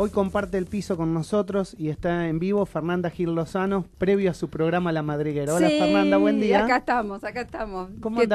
Hoy comparte el piso con nosotros y está en vivo Fernanda Gil Lozano, previo a su programa La Madriguera. Hola Fernanda, buen día. Acá estamos, acá estamos. ¿Cómo ¿Qué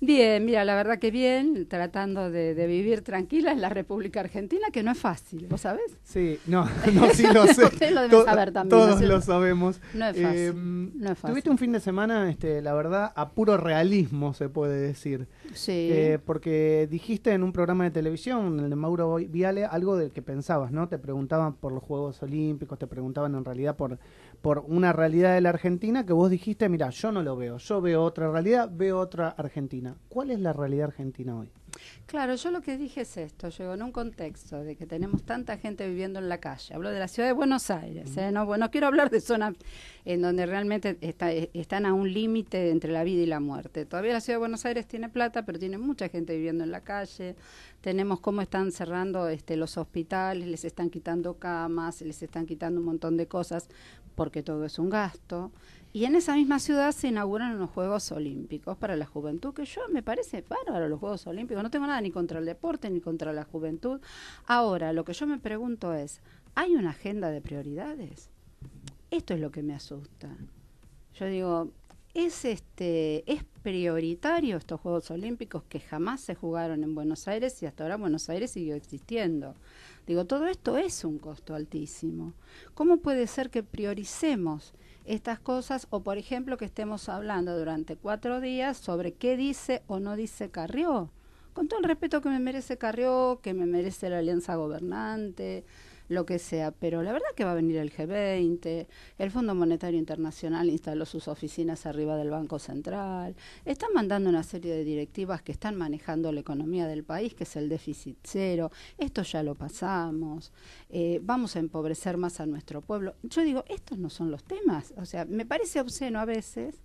Bien, mira, la verdad que bien, tratando de, vivir tranquila en la República Argentina, que no es fácil, ¿vos sabés? Sí, no, no sí lo sé. Todos lo sabemos. No es, fácil, eh, Tuviste un fin de semana, este, la verdad, a puro realismo, se puede decir. Sí. Eh, porque dijiste en un programa de televisión, el de Mauro Viale, algo del que pensabas, ¿no? Te preguntaban por los Juegos Olímpicos, te preguntaban en realidad por por una realidad de la Argentina que vos dijiste, mira, yo no lo veo, yo veo otra realidad, veo otra Argentina. ¿Cuál es la realidad argentina hoy? Claro, yo lo que dije es esto, yo en un contexto de que tenemos tanta gente viviendo en la calle, hablo de la ciudad de Buenos Aires, ¿eh? no, bueno, quiero hablar de zonas en donde realmente están a un límite entre la vida y la muerte. Todavía la ciudad de Buenos Aires tiene plata, pero tiene mucha gente viviendo en la calle, tenemos cómo están cerrando este, los hospitales, les están quitando camas, les están quitando un montón de cosas porque todo es un gasto. Y en esa misma ciudad se inauguran unos Juegos Olímpicos para la juventud, que yo me parece bárbaro los Juegos Olímpicos. No tengo nada ni contra el deporte ni contra la juventud. Ahora, lo que yo me pregunto es, ¿hay una agenda de prioridades? Esto es lo que me asusta. Yo digo, es este es prioritario estos Juegos Olímpicos que jamás se jugaron en Buenos Aires y hasta ahora Buenos Aires siguió existiendo. Digo, todo esto es un costo altísimo. ¿Cómo puede ser que prioricemos estas cosas o, por ejemplo, que estemos hablando durante cuatro días sobre qué dice o no dice Carrió? Con todo el respeto que me merece Carrió, que me merece la alianza gobernante, lo que sea, pero la verdad que va a venir el G20, el Fondo Monetario Internacional instaló sus oficinas arriba del Banco Central, están mandando una serie de directivas que están manejando la economía del país, que es el déficit cero, esto ya lo pasamos, eh, vamos a empobrecer más a nuestro pueblo. Yo digo, estos no son los temas, o sea, me parece obsceno a veces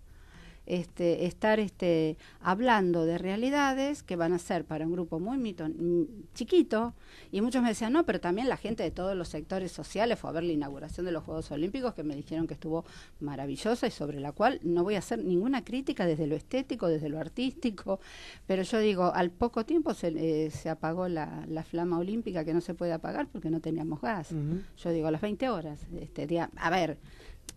este, estar este, hablando de realidades que van a ser para un grupo muy mm, chiquito. Y muchos me decían, no, pero también la gente de todos los sectores sociales fue a ver la inauguración de los Juegos Olímpicos, que me dijeron que estuvo maravillosa y sobre la cual no voy a hacer ninguna crítica desde lo estético, desde lo artístico. Pero yo digo, al poco tiempo se, eh, se apagó la, la, flama olímpica que no se puede apagar porque no teníamos gas. Yo digo, a las 20 horas. Este día, a ver,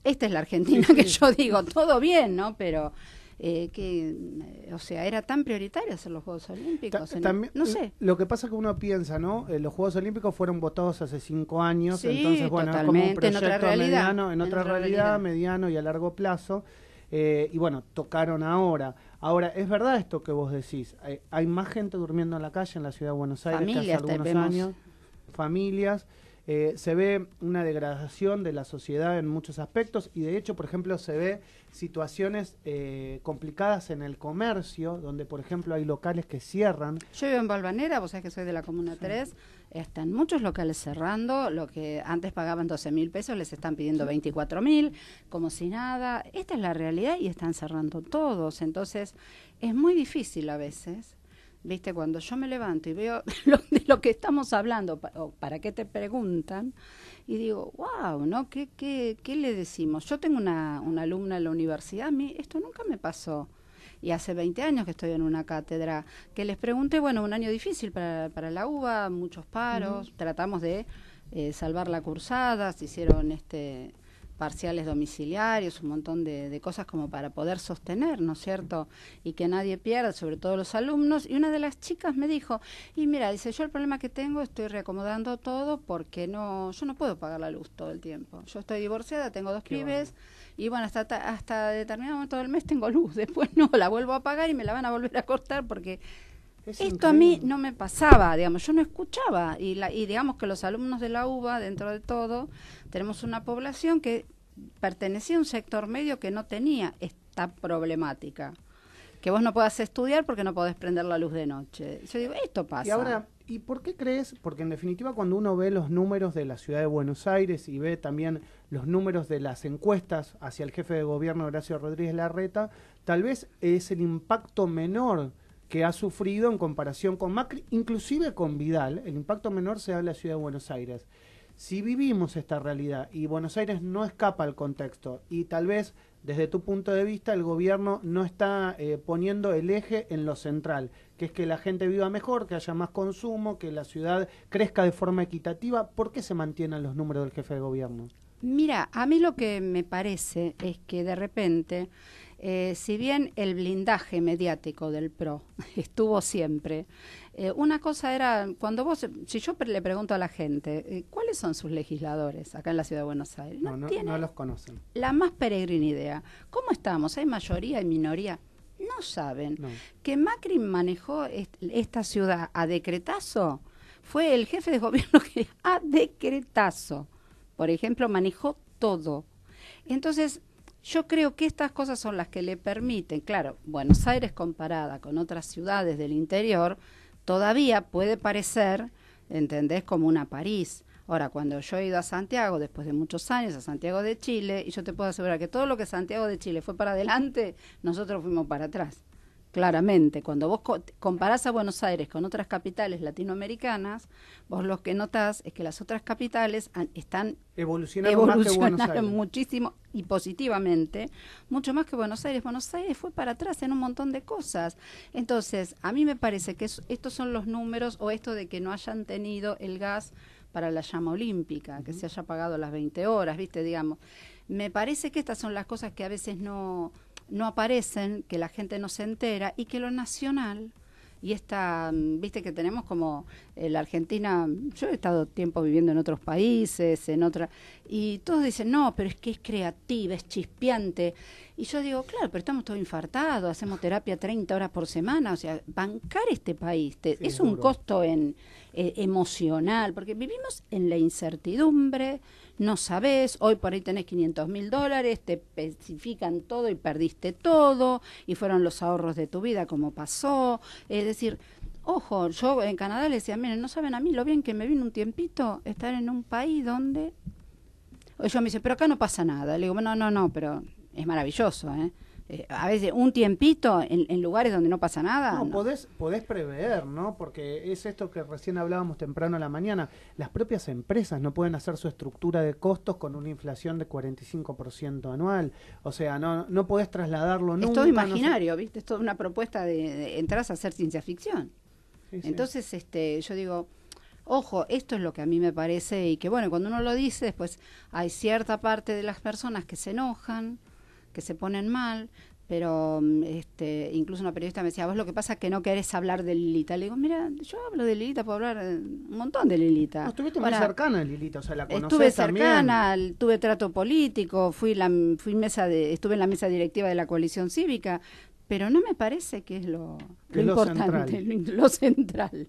esta es la Argentina que yo digo, todo bien, ¿no? Pero eh, que, eh, o sea, era tan prioritario hacer los Juegos Olímpicos. no sé. Lo que pasa es que uno piensa, ¿no? Eh, los Juegos Olímpicos fueron votados hace cinco años, entonces, bueno, como en otra realidad, mediano, en otra, realidad, mediano y a largo plazo. Eh, y bueno, tocaron ahora. Ahora, es verdad esto que vos decís. Hay, más gente durmiendo en la calle en la ciudad de Buenos Aires que hace algunos años. Familias. Eh, se ve una degradación de la sociedad en muchos aspectos y de hecho, por ejemplo, se ve situaciones eh, complicadas en el comercio, donde por ejemplo hay locales que cierran. Yo vivo en Valvanera vos sabés que soy de la Comuna 3, están muchos locales cerrando, lo que antes pagaban 12 mil pesos les están pidiendo 24 mil, como si nada. Esta es la realidad y están cerrando todos, entonces es muy difícil a veces Viste, cuando yo me levanto y veo lo, de lo que estamos hablando, o para qué te preguntan, y digo, wow, ¿no? ¿Qué, qué, qué le decimos? Yo tengo una, alumna en la universidad, a esto nunca me pasó y hace 20 años que estoy en una cátedra, que les pregunté, bueno, un año difícil para, para la UBA, muchos paros, tratamos de eh, salvar la cursada, se hicieron este parciales domiciliarios, un montón de, de, cosas como para poder sostener, ¿no es cierto? Y que nadie pierda, sobre todo los alumnos. Y una de las chicas me dijo, y mira, dice, yo el problema que tengo, estoy reacomodando todo porque no, yo no puedo pagar la luz todo el tiempo. Yo estoy divorciada, tengo dos pibes, y bueno, hasta, hasta determinado momento del mes tengo luz, después no, la vuelvo a pagar y me la van a volver a cortar porque esto a mí no me pasaba, digamos, yo no escuchaba y, la, digamos que los alumnos de la UBA, dentro de todo, tenemos una población que pertenecía a un sector medio que no tenía esta problemática que vos no puedas estudiar porque no podés prender la luz de noche. Yo digo, esto pasa. Y ahora, ¿y por qué crees? Porque en definitiva cuando uno ve los números de la ciudad de Buenos Aires y ve también los números de las encuestas hacia el jefe de gobierno Horacio Rodríguez Larreta, tal vez es el impacto menor que ha sufrido en comparación con Macri, inclusive con Vidal, el impacto menor se da en la ciudad de Buenos Aires. Si vivimos esta realidad y Buenos Aires no escapa al contexto y tal vez desde tu punto de vista el gobierno no está eh, poniendo el eje en lo central, que es que la gente viva mejor, que haya más consumo, que la ciudad crezca de forma equitativa, ¿por qué se mantienen los números del jefe de gobierno? Mira, a mí lo que me parece es que de repente eh, si bien el blindaje mediático del PRO estuvo siempre, eh, una cosa era, cuando vos, si yo le pregunto a la gente, eh, ¿cuáles son sus legisladores acá en la ciudad de Buenos Aires? No, los conocen. La más peregrina idea. ¿Cómo estamos? ¿Hay mayoría y minoría? No saben. Que Macri manejó esta ciudad a decretazo, fue el jefe de gobierno que a decretazo, por ejemplo, manejó todo. Entonces, yo creo que estas cosas son las que le permiten, claro, Buenos Aires comparada con otras ciudades del interior, todavía puede parecer, ¿entendés?, como una París. Ahora, cuando yo he ido a Santiago, después de muchos años, a Santiago de Chile, y yo te puedo asegurar que todo lo que Santiago de Chile fue para adelante, nosotros fuimos para atrás claramente. Cuando vos comparás a Buenos Aires con otras capitales latinoamericanas, vos lo que notás es que las otras capitales están evolucionando muchísimo y positivamente, mucho más que Buenos Aires. Buenos Aires fue para atrás en un montón de cosas. Entonces, a mí me parece que estos son los números o esto de que no hayan tenido el gas para la llama olímpica, que se haya pagado las 20 horas, ¿viste? Digamos, me parece que estas son las cosas que a veces no no aparecen, que la gente no se entera y que lo nacional y esta, mm, viste que tenemos como eh, la Argentina, mm, yo he estado tiempo viviendo en otros países, en otra, y todos dicen, no, pero es que es creativa, es chispeante. Y yo digo, claro, pero estamos todos infartados, hacemos terapia 30 horas por semana, o sea, bancar este país es un costo en, eh, emocional, porque vivimos en la incertidumbre, no sabes, hoy por ahí tenés 500 mil dólares, te especifican todo y perdiste todo, y fueron los ahorros de tu vida como pasó, es decir, ojo, yo en Canadá les decía, miren, no saben a mí lo bien que me vino un tiempito estar en un país donde... yo me dice, pero acá no pasa nada. Le digo, no, no, no, pero es maravilloso, ¿eh? Eh, a veces un tiempito en, lugares donde no pasa nada. No, Podés, prever, ¿no? Porque es esto que recién hablábamos temprano a la mañana. Las propias empresas no pueden hacer su estructura de costos con una inflación de 45% anual. O sea, no, no podés trasladarlo nunca. Es todo imaginario, ¿viste? Es toda una propuesta de, entrar a hacer ciencia ficción. Entonces, este, yo digo, Ojo, esto es lo que a mí me parece y que bueno, cuando uno lo dice, después hay cierta parte de las personas que se enojan, que se ponen mal, pero mm, este, incluso una periodista me decía, vos lo que pasa es que no querés hablar de Lilita. Le digo, mira, yo hablo de Lilita, puedo hablar eh, un montón de Lilita. estuviste muy cercana a Lilita, o sea, la conocés Estuve cercana, tuve trato político, fui la, fui mesa de, estuve en la mesa directiva de la coalición cívica, pero no me parece que es lo, lo, importante, lo central.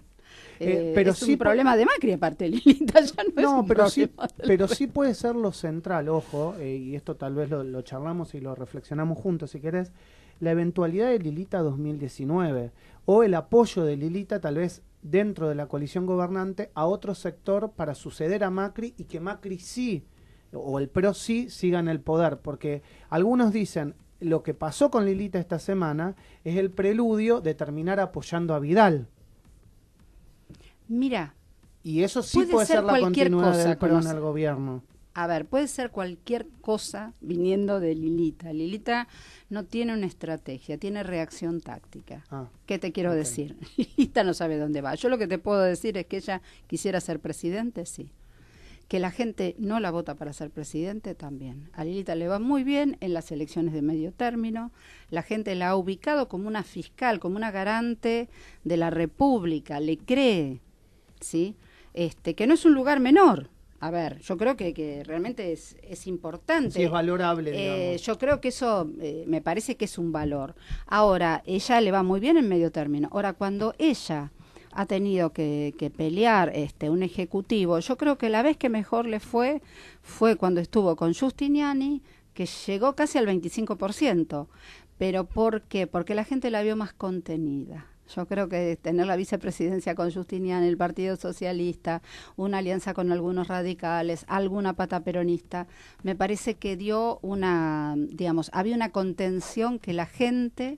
Eh, eh, pero es sí un problema de Macri, aparte, Lilita, no, pero Sí, pero sí puede ser lo central, ojo, eh, y esto tal vez lo, lo charlamos y lo reflexionamos juntos, si querés, la eventualidad de Lilita 2019 o el apoyo de Lilita tal vez dentro de la coalición gobernante a otro sector para suceder a Macri y que Macri sí o el PRO sí siga en el poder, porque algunos dicen lo que pasó con Lilita esta semana es el preludio de terminar apoyando a Vidal Mira. Y eso sí puede, ser, la cualquier cosa, del gobierno. A ver, puede ser cualquier cosa viniendo de Lilita. Lilita no tiene una estrategia, tiene reacción táctica. Ah, ¿Qué te quiero decir? Lilita no sabe dónde va. Yo lo que te puedo decir es que ella quisiera ser presidente, sí. Que la gente no la vota para ser presidente también. A Lilita le va muy bien en las elecciones de medio término. La gente la ha ubicado como una fiscal, como una garante de la República, le cree ¿sí? Este, que no es un lugar menor. A ver, yo creo que, realmente es, importante. Sí, es valorable. Eh, yo creo que eso eh, me parece que es un valor. Ahora, ella le va muy bien en medio término. Ahora, cuando ella ha tenido que, pelear este un ejecutivo. Yo creo que la vez que mejor le fue fue cuando estuvo con Justiniani, que llegó casi al 25%. ¿Pero por qué? Porque la gente la vio más contenida. Yo creo que tener la vicepresidencia con Justinian, el Partido Socialista, una alianza con algunos radicales, alguna pata peronista, me parece que dio una, digamos, había una contención que la gente,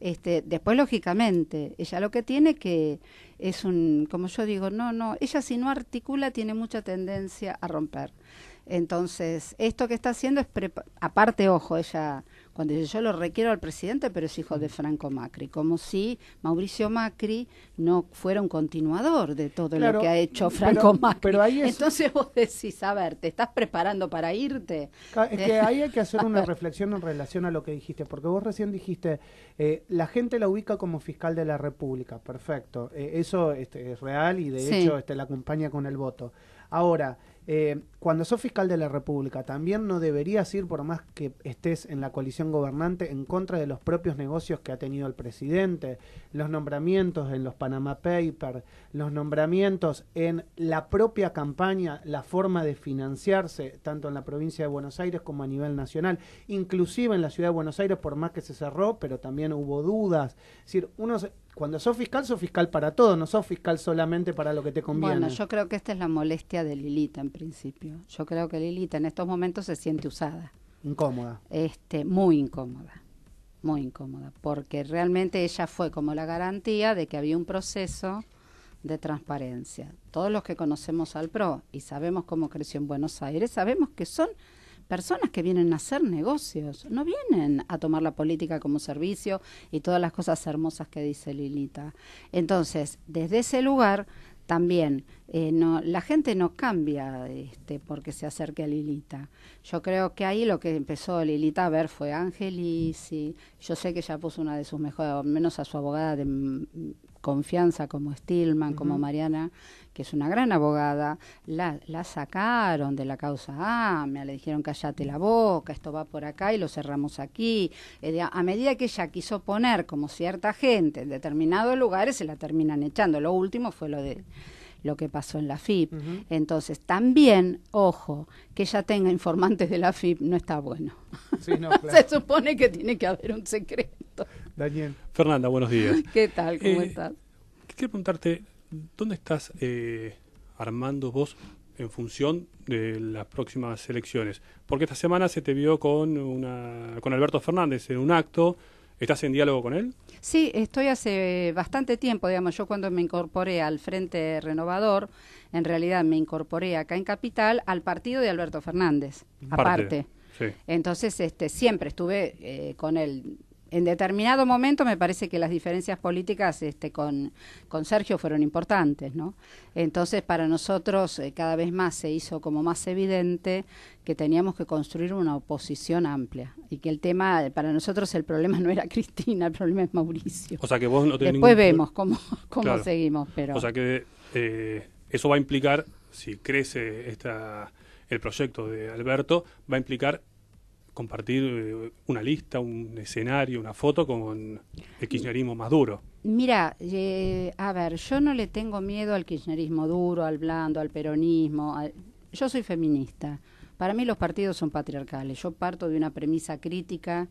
este, después lógicamente, ella lo que tiene que es un, como yo digo, no, no, ella si no articula tiene mucha tendencia a romper. Entonces, esto que está haciendo es, aparte, ojo, ella cuando dice yo lo requiero al presidente, pero es hijo de Franco Macri, como si Mauricio Macri no fuera un continuador de todo lo que ha hecho Franco Macri. Entonces vos decís, a ver, ¿te estás preparando para irte? Es que ahí hay que hacer una reflexión en relación a lo que dijiste, porque vos recién dijiste, eh, la gente la ubica como fiscal de la República, perfecto, eh, eso este, es real y de hecho este, la acompaña con el voto. Ahora, eh, cuando sos fiscal de la República, también no deberías ir, por más que estés en la coalición gobernante, en contra de los propios negocios que ha tenido el presidente, los nombramientos en los Panama Papers, los nombramientos en la propia campaña, la forma de financiarse, tanto en la provincia de Buenos Aires como a nivel nacional, inclusive en la ciudad de Buenos Aires, por más que se cerró, pero también hubo dudas. Es decir, uno cuando sos fiscal, sos fiscal para todo, no sos fiscal solamente para lo que te conviene. Bueno, yo creo que esta es la molestia de Lilita en principio. Yo creo que Lilita en estos momentos se siente usada. Incómoda. Este, muy incómoda, muy incómoda, porque realmente ella fue como la garantía de que había un proceso de transparencia. Todos los que conocemos al PRO y sabemos cómo creció en Buenos Aires, sabemos que son personas que vienen a hacer negocios, no vienen a tomar la política como servicio y todas las cosas hermosas que dice Lilita. Entonces, desde ese lugar también eh, la gente no cambia este, porque se acerque a Lilita. Yo creo que ahí lo que empezó Lilita a ver fue Ángel y yo sé que ella puso una de sus mejores, al menos a su abogada de confianza como Stillman, como Mariana, que es una gran abogada, la, la sacaron de la causa a me le dijeron cállate la boca, esto va por acá y lo cerramos aquí. Eh, a medida que ella quiso poner como cierta gente en determinados lugares, se la terminan echando. Lo último fue lo de lo que pasó en la FIP. Entonces, también, ojo, que ya tenga informantes de la FIP no está bueno. Se supone que tiene que haber un secreto. Daniel. Fernanda, buenos días. ¿Qué tal? ¿Cómo eh, estás? Quiero preguntarte, ¿dónde estás eh, armando vos en función de las próximas elecciones? Porque esta semana se te vio con, una, con Alberto Fernández en un acto ¿Estás en diálogo con él? Sí, estoy hace bastante tiempo, digamos, yo cuando me incorporé al Frente Renovador, en realidad me incorporé acá en Capital al partido de Alberto Fernández, aparte. Entonces, este, siempre estuve eh, con él en determinado momento me parece que las diferencias políticas este, con, Sergio fueron importantes, ¿no? Entonces para nosotros eh, cada vez más se hizo como más evidente que teníamos que construir una oposición amplia y que el tema, para nosotros el problema no era Cristina, el problema es Mauricio. O sea que vos no tenés Después vemos cómo, seguimos, pero... O sea que eh, eso va a implicar, si crece esta, el proyecto de Alberto, va a implicar compartir eh, una lista, un escenario, una foto con el kirchnerismo más duro. Mira, eh, a ver, yo no le tengo miedo al kirchnerismo duro, al blando, al peronismo. Yo soy feminista. Para mí los partidos son patriarcales. Yo parto de una premisa crítica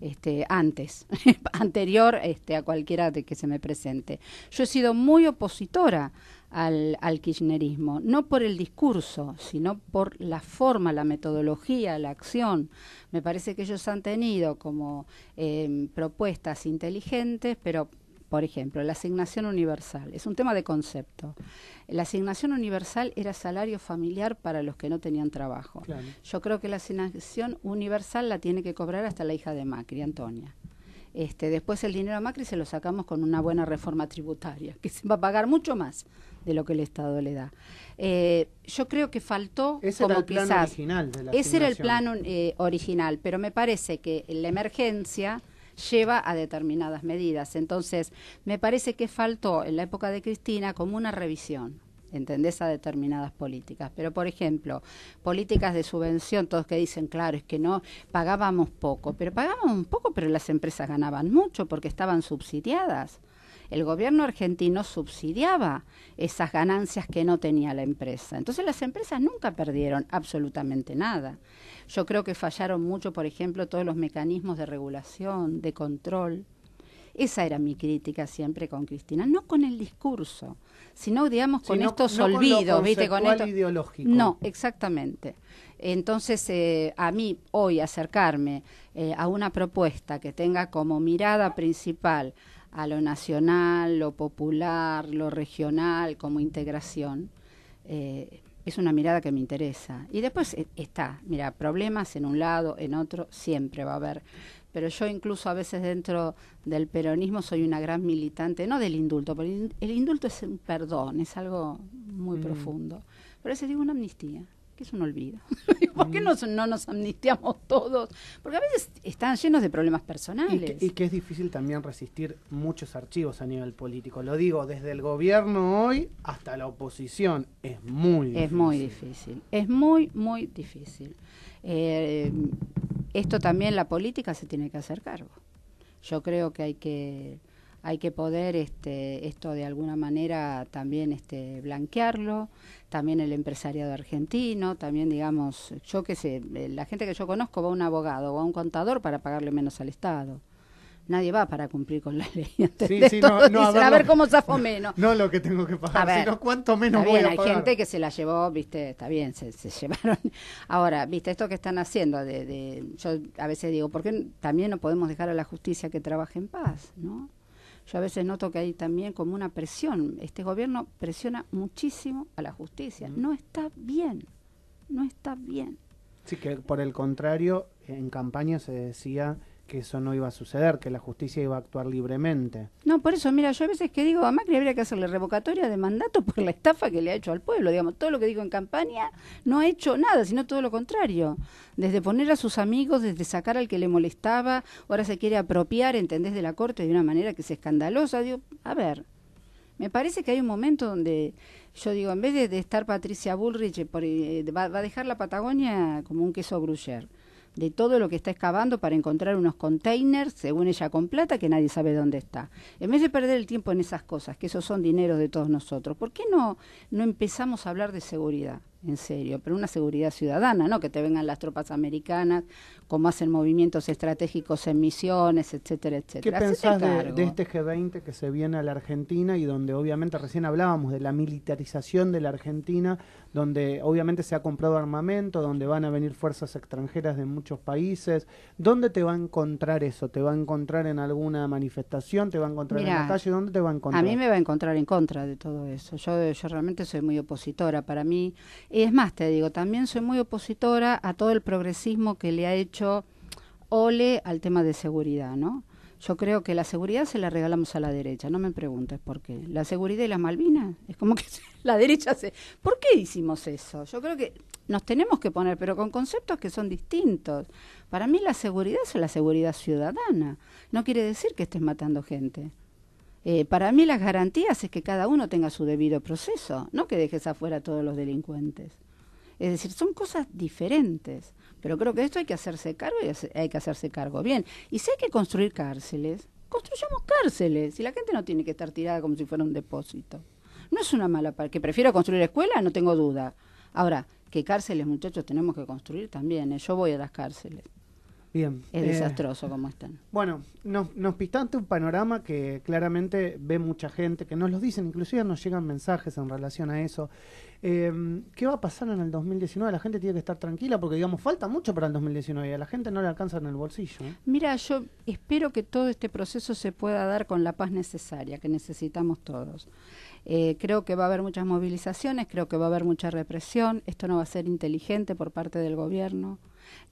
este, antes, anterior este, a cualquiera de que se me presente. Yo he sido muy opositora al, al, kirchnerismo, no por el discurso, sino por la forma, la metodología, la acción. Me parece que ellos han tenido como em, propuestas inteligentes, pero, por ejemplo, la asignación universal, es un tema de concepto. La asignación universal era salario familiar para los que no tenían trabajo. Yo creo que la asignación universal la tiene que cobrar hasta la hija de Macri, Antonia. Este, después el dinero a Macri se lo sacamos con una buena reforma tributaria, que se va a pagar mucho más de lo que el Estado le da. Eh, yo creo que faltó ese era el plan original ese era el plan eh, original, pero me parece que la emergencia lleva a determinadas medidas. Entonces, me parece que faltó en la época de Cristina como una revisión, ¿entendés? A determinadas políticas. Pero, por ejemplo, políticas de subvención, todos que dicen, claro, es que no, pagábamos poco, pero pagábamos un poco, pero las empresas ganaban mucho porque estaban subsidiadas el gobierno argentino subsidiaba esas ganancias que no tenía la empresa. Entonces las empresas nunca perdieron absolutamente nada. Yo creo que fallaron mucho, por ejemplo, todos los mecanismos de regulación, de control. Esa era mi crítica siempre con Cristina, no con el discurso, sino digamos con estos olvidos, con ¿viste? Con ideológico. No, exactamente. Entonces, eh, a mí hoy acercarme eh, a una propuesta que tenga como mirada principal a lo nacional, lo popular, lo regional, como integración. Eh, es una mirada que me interesa. Y después eh, está, mira, problemas en un lado, en otro, siempre va a haber. Pero yo incluso a veces dentro del peronismo soy una gran militante, no del indulto, porque el indulto es un perdón, es algo muy mm. profundo. Pero ese digo una amnistía que es un olvido. ¿Por qué mm. no, nos amnistiamos todos? Porque a veces están llenos de problemas personales. Y que, es difícil también resistir muchos archivos a nivel político. Lo digo, desde el gobierno hoy hasta la oposición. Es muy difícil. Es muy difícil. Es muy, muy difícil. Eh, esto también la política se tiene que hacer cargo. Yo creo que hay que hay que poder este, esto de alguna manera también este, blanquearlo, también el empresariado argentino, también digamos, yo qué sé, eh, la gente que yo conozco va a un abogado o a un contador para pagarle menos al Estado. Nadie va para cumplir con la ley. Sí, sí, no, no, a, ver, cómo zafo menos. No, lo que tengo que pagar, sino cuánto menos bien, voy a pagar. Hay gente que se la llevó, viste, está bien, se, llevaron. Ahora, viste, esto que están haciendo, de, de, yo a veces digo, ¿por qué también no podemos dejar a la justicia que trabaje en paz? ¿no? Yo a veces noto que hay también como una presión. Este gobierno presiona muchísimo a la justicia. No está bien, no está bien. Sí, que por el contrario, en campaña se decía que eso no iba a suceder, que la justicia iba a actuar libremente. No, por eso, mira, yo a veces que digo a Macri habría que hacerle revocatoria de mandato por la estafa que le ha hecho al pueblo. Digamos, todo lo que digo en campaña no ha hecho nada, sino todo lo contrario. Desde poner a sus amigos, desde sacar al que le molestaba, ahora se quiere apropiar, ¿entendés?, de la corte de una manera que es escandalosa. Digo, a ver, me parece que hay un momento donde yo digo, en vez de, estar Patricia Bullrich, eh, eh, va, va, a dejar la Patagonia como un queso gruyer de todo lo que está excavando para encontrar unos containers, según ella, con plata que nadie sabe dónde está. En vez de perder el tiempo en esas cosas, que esos son dineros de todos nosotros, ¿por qué no, no empezamos a hablar de seguridad? En serio, pero una seguridad ciudadana, ¿no? Que te vengan las tropas americanas como hacen movimientos estratégicos en misiones, etcétera, etcétera. ¿Qué pensás de, este G20 que se viene a la Argentina y donde obviamente recién hablábamos de la militarización de la Argentina, donde obviamente se ha comprado armamento, donde van a venir fuerzas extranjeras de muchos países? ¿Dónde te va a encontrar eso? ¿Te va a encontrar en alguna manifestación? ¿Te va a encontrar en la calle? ¿Dónde te va a encontrar? A mí me va a encontrar en contra de todo eso. Yo, yo realmente soy muy opositora para mí. Y es más, te digo, también soy muy opositora a todo el progresismo que le ha hecho yo ole al tema de seguridad, ¿no? Yo creo que la seguridad se la regalamos a la derecha, no me preguntes por qué. La seguridad y las Malvinas, es como que la derecha se... ¿Por qué hicimos eso? Yo creo que nos tenemos que poner, pero con conceptos que son distintos. Para mí la seguridad es la seguridad ciudadana, no quiere decir que estés matando gente. Eh, para mí las garantías es que cada uno tenga su debido proceso, no que dejes afuera a todos los delincuentes. Es decir, son cosas diferentes. Pero creo que esto hay que hacerse cargo y hay que hacerse cargo bien. Y si hay que construir cárceles, construyamos cárceles. Y la gente no tiene que estar tirada como si fuera un depósito. No es una mala parte. Que prefiero construir escuelas, no tengo duda. Ahora, que cárceles, muchachos, tenemos que construir también. Eh? Yo voy a las cárceles. Es eh, desastroso como están. Bueno, nos, nos pistaste un panorama que claramente ve mucha gente, que nos lo dicen, inclusive nos llegan mensajes en relación a eso. Em, ¿Qué va a pasar en el 2019? La gente tiene que estar tranquila porque, digamos, falta mucho para el 2019 y a la gente no le alcanza en el bolsillo. ¿eh? Mira, yo espero que todo este proceso se pueda dar con la paz necesaria que necesitamos todos. Eh, creo que va a haber muchas movilizaciones, creo que va a haber mucha represión. Esto no va a ser inteligente por parte del gobierno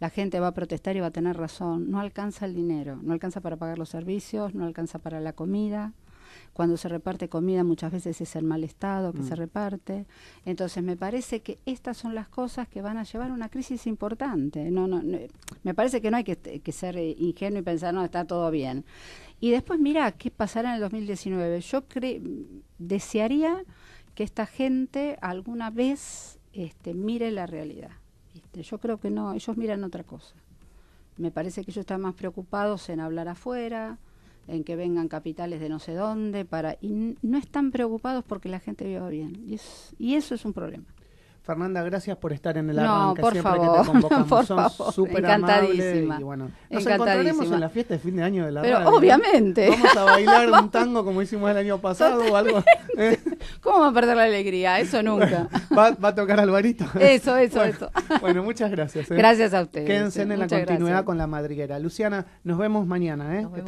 la gente va a protestar y va a tener razón. No alcanza el dinero, no alcanza para pagar los servicios, no alcanza para la comida. Cuando se reparte comida muchas veces es el mal estado que se mm. reparte. Entonces me parece que estas son las cosas que van a llevar a una crisis importante. No, no, me parece que no hay que, ser eh, ingenuo y pensar, no, está todo bien. Y después mira qué pasará en el 2019. Yo desearía que esta gente alguna vez este, mire la realidad. Este, yo creo que no, ellos miran otra cosa. Me parece que ellos están más preocupados en hablar afuera, en que vengan capitales de no sé dónde, para y no están preocupados porque la gente viva bien. Y, y eso es un problema. Fernanda, gracias por estar en el arranque. No, por Siempre favor, que te convocamos. por encantadísima. Y nos encontraremos en la fiesta de fin de año de la Pero obviamente. Vamos a bailar un tango como hicimos el año pasado o algo. Eh, ¿Cómo va a perder la alegría? Eso nunca. va, a tocar al barito. Eso, eso, eso. Bueno, muchas gracias. ¿eh? Gracias a ustedes. Quédense en la continuidad con la madriguera. Luciana, nos vemos mañana. ¿eh?